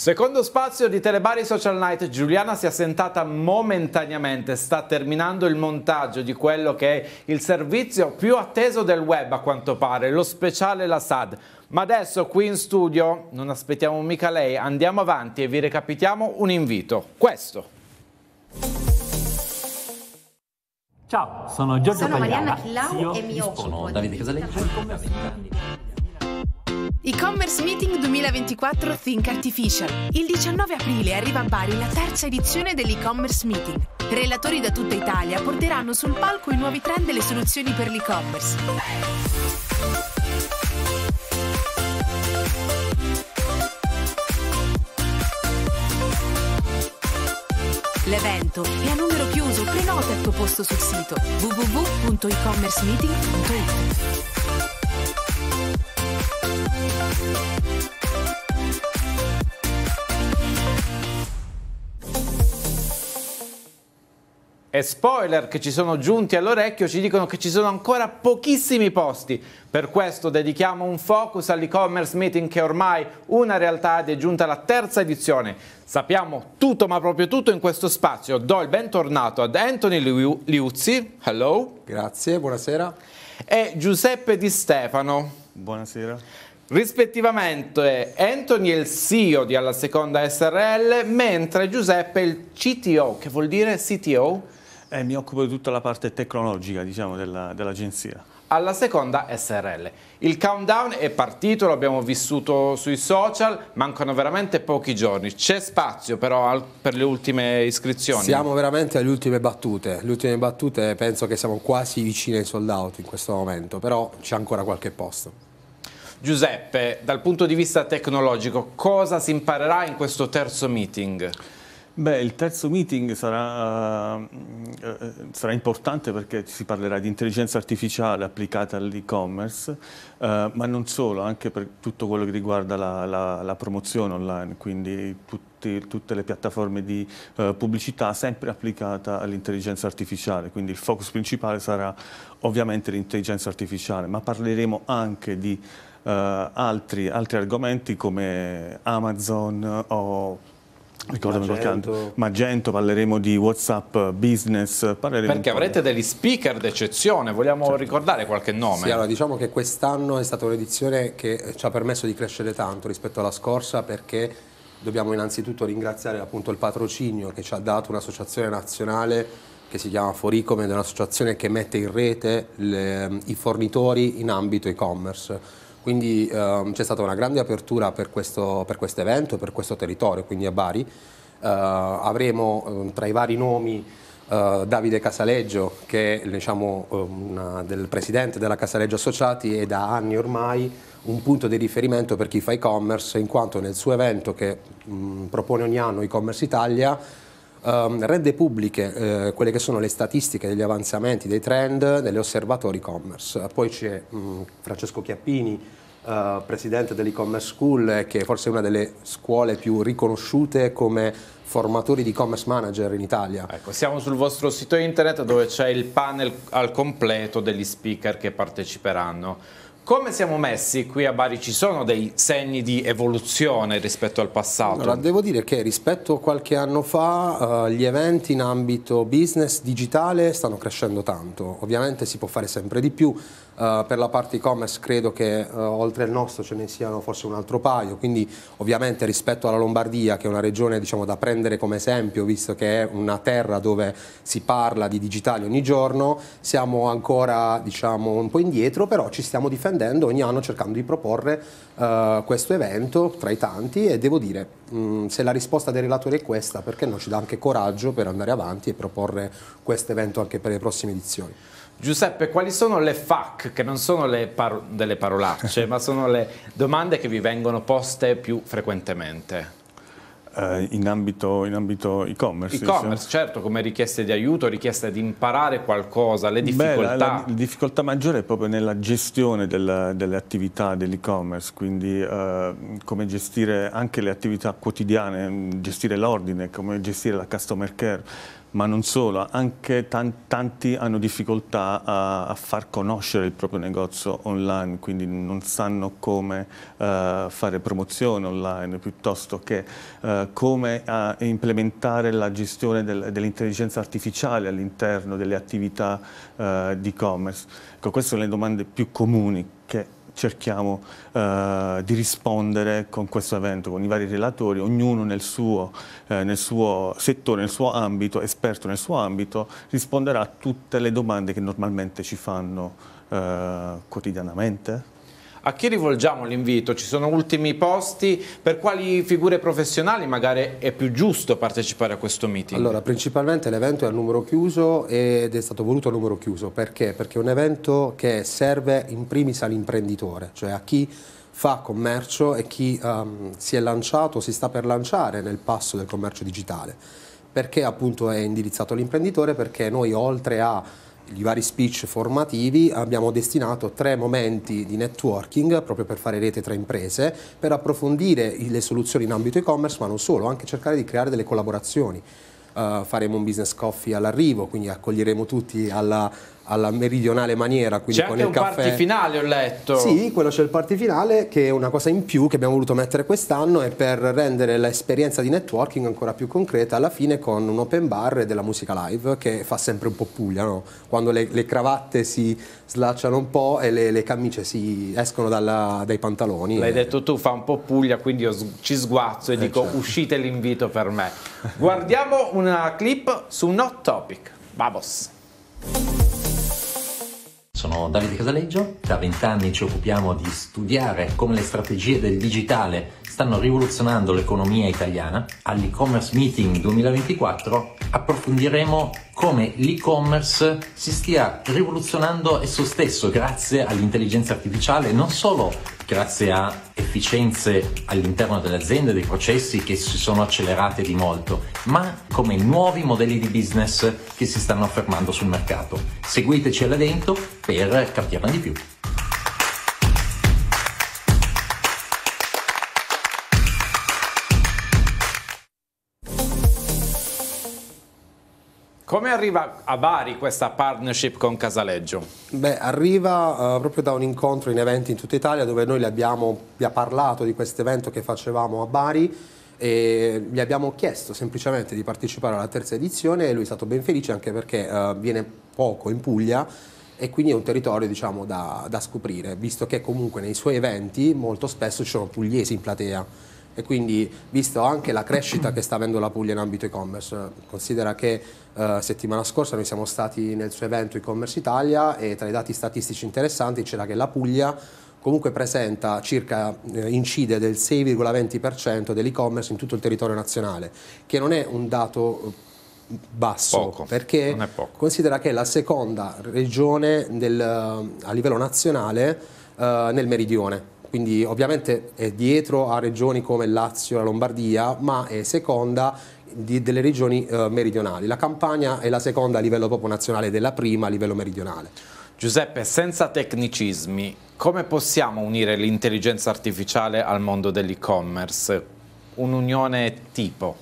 Secondo spazio di Telebari Social Night, Giuliana si è assentata momentaneamente, sta terminando il montaggio di quello che è il servizio più atteso del web a quanto pare, lo speciale La SAD. Ma adesso qui in studio non aspettiamo mica lei, andiamo avanti e vi recapitiamo un invito, questo. Ciao, sono Giorgio sono Pagliara. Sono Mariana Chillau e mi occupo di... Davide Casaleggio. E-commerce Meeting 2024 Think Artificial. Il 19 aprile arriva a Bari la terza edizione dell'e-commerce meeting. Relatori da tutta Italia porteranno sul palco i nuovi trend e le soluzioni per l'e-commerce. L'evento è a numero chiuso, prenota il tuo posto sul sito www.ecommercemeeting.it. E spoiler che ci sono giunti all'orecchio ci dicono che ci sono ancora pochissimi posti. Per questo dedichiamo un focus all'e-commerce meeting che è ormai una realtà ed è giunta alla terza edizione. Sappiamo tutto, ma proprio tutto in questo spazio. Do il bentornato ad Anthony Liuzzi. Hello. Grazie, buonasera. E Giuseppe Di Stefano. Buonasera. Rispettivamente Anthony è il CEO di Alla Seconda SRL, mentre Giuseppe è il CTO, che vuol dire CTO? Eh, mi occupo di tutta la parte tecnologica, diciamo, dell'agenzia. Dell alla seconda SRL. Il countdown è partito, l'abbiamo vissuto sui social, mancano veramente pochi giorni. C'è spazio però per le ultime iscrizioni? Siamo veramente alle ultime battute. Le ultime battute penso che siamo quasi vicini ai sold out in questo momento, però c'è ancora qualche posto. Giuseppe, dal punto di vista tecnologico, cosa si imparerà in questo terzo meeting? Beh, il terzo meeting sarà, eh, sarà, importante perché si parlerà di intelligenza artificiale applicata all'e-commerce, eh, ma non solo, anche per tutto quello che riguarda la, la, la promozione online, quindi tutti, tutte le piattaforme di eh, pubblicità sempre applicata all'intelligenza artificiale, quindi il focus principale sarà ovviamente l'intelligenza artificiale, ma parleremo anche di eh, altri, altri argomenti come Amazon o Ricordami Magento. qualche altro. Magento, parleremo di Whatsapp Business. Perché avrete degli speaker d'eccezione, vogliamo certo. ricordare qualche nome? Sì, allora diciamo che quest'anno è stata un'edizione che ci ha permesso di crescere tanto rispetto alla scorsa perché dobbiamo innanzitutto ringraziare appunto il patrocinio che ci ha dato un'associazione nazionale che si chiama Foricom ed è un'associazione che mette in rete le, i fornitori in ambito e-commerce quindi ehm, c'è stata una grande apertura per questo, per questo evento, per questo territorio, quindi a Bari. Eh, avremo eh, tra i vari nomi Uh, Davide Casaleggio, che è diciamo, um, del presidente della Casaleggio Associati e da anni ormai un punto di riferimento per chi fa e-commerce, in quanto nel suo evento che um, propone ogni anno e-commerce Italia ehm, rende pubbliche eh, quelle che sono le statistiche degli avanzamenti, dei trend osservatori e-commerce. Poi c'è mh, mm, Francesco Chiappini, eh, presidente dell'e-commerce school, eh, che è forse è una delle scuole più riconosciute come formatori di e commerce manager in Italia. Ecco, siamo sul vostro sito internet dove c'è il panel al completo degli speaker che parteciperanno. Come siamo messi qui a Bari? Ci sono dei segni di evoluzione rispetto al passato? Allora, devo dire che rispetto a qualche anno fa eh, gli eventi in ambito business digitale stanno crescendo tanto. Ovviamente si può fare sempre di più, eh, per la parte e-commerce credo che uh, oltre il nostro ce ne siano forse un altro paio, quindi ovviamente rispetto alla Lombardia che è una regione diciamo, da prendere come esempio visto che è una terra dove si parla di digitale ogni giorno, siamo ancora diciamo, un po' indietro però ci stiamo difendendo ogni anno cercando di proporre uh, questo evento tra i tanti e devo dire mh, mm, se la risposta del relatore è questa perché non ci dà anche coraggio per andare avanti e proporre questo evento anche per le prossime edizioni. Giuseppe, quali sono le FAC, che non sono par delle parolacce, ma sono le domande che vi vengono poste più frequentemente? Eh, in ambito, e-commerce? E-commerce, certo, come richieste di aiuto, richieste di imparare qualcosa, le difficoltà. Beh, la, la, difficoltà maggiore è proprio nella gestione della, delle attività dell'e-commerce, quindi eh, come gestire anche le attività quotidiane, gestire l'ordine, come gestire la customer care ma non solo, anche tanti hanno difficoltà a, far conoscere il proprio negozio online, quindi non sanno come eh, fare promozione online, piuttosto che eh, come implementare la gestione dell'intelligenza artificiale all'interno delle attività eh, di e-commerce. Ecco, queste sono le domande più comuni che cerchiamo eh, di rispondere con questo evento, con i vari relatori, ognuno nel suo, eh, nel suo, settore, nel suo ambito, esperto nel suo ambito, risponderà a tutte le domande che normalmente ci fanno eh, quotidianamente a chi rivolgiamo l'invito? Ci sono ultimi posti? Per quali figure professionali magari è più giusto partecipare a questo meeting? Allora, principalmente l'evento è a numero chiuso ed è stato voluto a numero chiuso. Perché? Perché è un evento che serve in primis all'imprenditore, cioè a chi fa commercio e chi um, si è lanciato, si sta per lanciare nel passo del commercio digitale. Perché appunto è indirizzato all'imprenditore? Perché noi oltre a i vari speech formativi abbiamo destinato tre momenti di networking proprio per fare rete tra imprese, per approfondire le soluzioni in ambito e-commerce, ma non solo, anche cercare di creare delle collaborazioni. Uh, faremo un business coffee all'arrivo, quindi accoglieremo tutti alla, alla meridionale maniera, quindi c'è con il caffè. C'è un finale ho letto. Sì, quello c'è il party finale che è una cosa in più che abbiamo voluto mettere quest'anno e per rendere l'esperienza di networking ancora più concreta alla fine con un open bar e della musica live che fa sempre un po' Puglia, no? Quando le, le, cravatte si slacciano un po' e le, le camicie si escono dalla, dai pantaloni. L'hai e... detto tu, fa un po' Puglia, quindi io ci sguazzo e eh dico certo. uscite l'invito per me. Guardiamo una clip su Not Topic. Vamos! Sono Davide Casaleggio, da vent'anni ci occupiamo di studiare come le strategie del digitale stanno rivoluzionando l'economia italiana. All'e-commerce meeting 2024 approfondiremo come l'e-commerce si stia rivoluzionando esso stesso grazie all'intelligenza artificiale non solo grazie a efficienze all'interno delle aziende, dei processi che si sono accelerate di molto, ma come nuovi modelli di business che si stanno affermando sul mercato. Seguiteci all'evento per capirne di più. Come arriva a Bari questa partnership con Casaleggio? Beh, arriva uh, proprio da un incontro in eventi in tutta Italia dove noi gli abbiamo, gli ha parlato di questo evento che facevamo a Bari e gli abbiamo chiesto semplicemente di partecipare alla terza edizione e lui è stato ben felice anche perché uh, viene poco in Puglia e quindi è un territorio diciamo, da, da scoprire, visto che comunque nei suoi eventi molto spesso ci sono pugliesi in platea e quindi visto anche la crescita che sta avendo la Puglia in ambito e-commerce, considera che eh, settimana scorsa noi siamo stati nel suo evento e-commerce Italia e tra i dati statistici interessanti c'era che la Puglia comunque presenta circa, eh, incide del 6,20% dell'e-commerce in tutto il territorio nazionale, che non è un dato eh, basso poco, perché considera che è la seconda regione del, eh, a livello nazionale eh, nel meridione quindi ovviamente è dietro a regioni come Lazio, e la Lombardia, ma è seconda di, delle regioni eh, meridionali. La Campania è la seconda a livello proprio nazionale della prima a livello meridionale. Giuseppe, senza tecnicismi, come possiamo unire l'intelligenza artificiale al mondo dell'e-commerce? Un'unione tipo?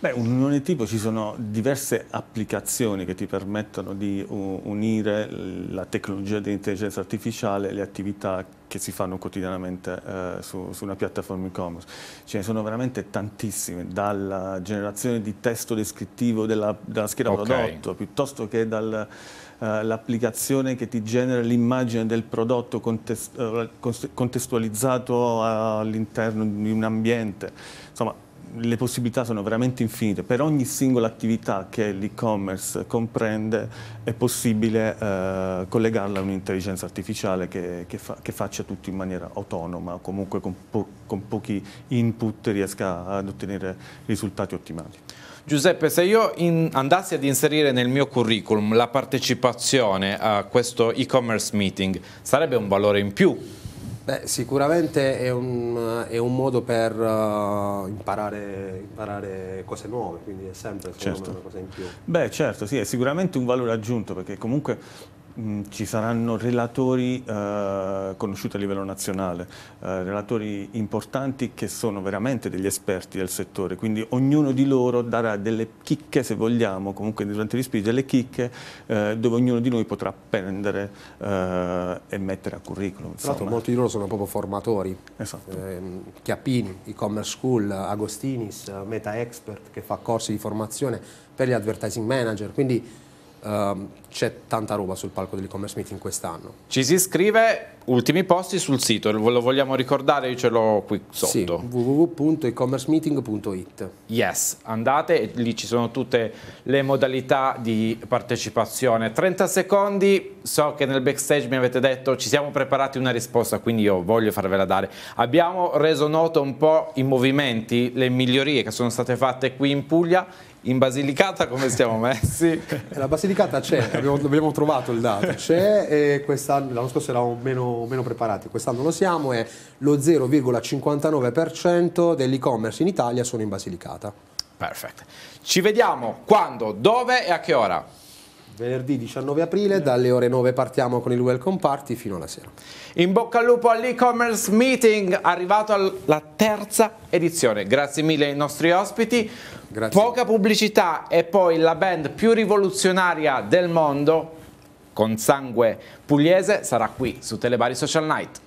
Beh, un'unione tipo ci sono diverse applicazioni che ti permettono di unire la tecnologia dell'intelligenza artificiale e le attività che si fanno quotidianamente eh, su, su, una piattaforma e-commerce. Ce ne sono veramente tantissime, dalla generazione di testo descrittivo della, della scheda okay. prodotto, piuttosto che dall'applicazione eh, uh, che ti genera l'immagine del prodotto contest eh, contestualizzato all'interno di un ambiente. Insomma, le possibilità sono veramente infinite. Per ogni singola attività che l'e-commerce comprende è possibile eh, collegarla a un'intelligenza artificiale che, che, fa, che, faccia tutto in maniera autonoma, o comunque con, po con pochi input riesca ad ottenere risultati ottimali. Giuseppe, se io in, andassi ad inserire nel mio curriculum la partecipazione a questo e-commerce meeting, sarebbe un valore in più Beh, sicuramente è un, è un, modo per uh, imparare, imparare, cose nuove, quindi è sempre certo. me, una cosa in più. Beh certo, sì, è sicuramente un valore aggiunto perché comunque Mm, ci saranno relatori eh, conosciuti a livello nazionale, eh, relatori importanti che sono veramente degli esperti del settore, quindi ognuno di loro darà delle chicche, se vogliamo, comunque durante gli speech, delle chicche eh, dove ognuno di noi potrà prendere eh, e mettere a curriculum. Esatto, molti di loro sono proprio formatori, esatto. Ehm, Chiappini, e-commerce school, Agostinis, Meta Expert che fa corsi di formazione per gli advertising manager, quindi ehm, c'è tanta roba sul palco dell'e-commerce meeting quest'anno. Ci si iscrive, ultimi posti sul sito, lo vogliamo ricordare, io ce l'ho qui sotto. Sì, www.ecommercemeeting.it Yes, andate, lì ci sono tutte le modalità di partecipazione. 30 secondi, so che nel backstage mi avete detto ci siamo preparati una risposta, quindi io voglio farvela dare. Abbiamo reso noto un po' i movimenti, le migliorie che sono state fatte qui in Puglia in Basilicata come stiamo messi? La Basilicata c'è, abbiamo, abbiamo, trovato il dato, c'è e quest'anno, l'anno scorso eravamo meno, meno preparati, quest'anno lo siamo, è lo 0,59% dell'e-commerce in Italia sono in Basilicata. Perfetto. Ci vediamo quando, dove e a che ora? venerdì 19 aprile, dalle ore 9 partiamo con il welcome party fino alla sera. In bocca al lupo all'e-commerce meeting, arrivato alla terza edizione. Grazie mille ai nostri ospiti. Grazie. Poca pubblicità e poi la band più rivoluzionaria del mondo, con sangue pugliese, sarà qui su Telebari Social Night.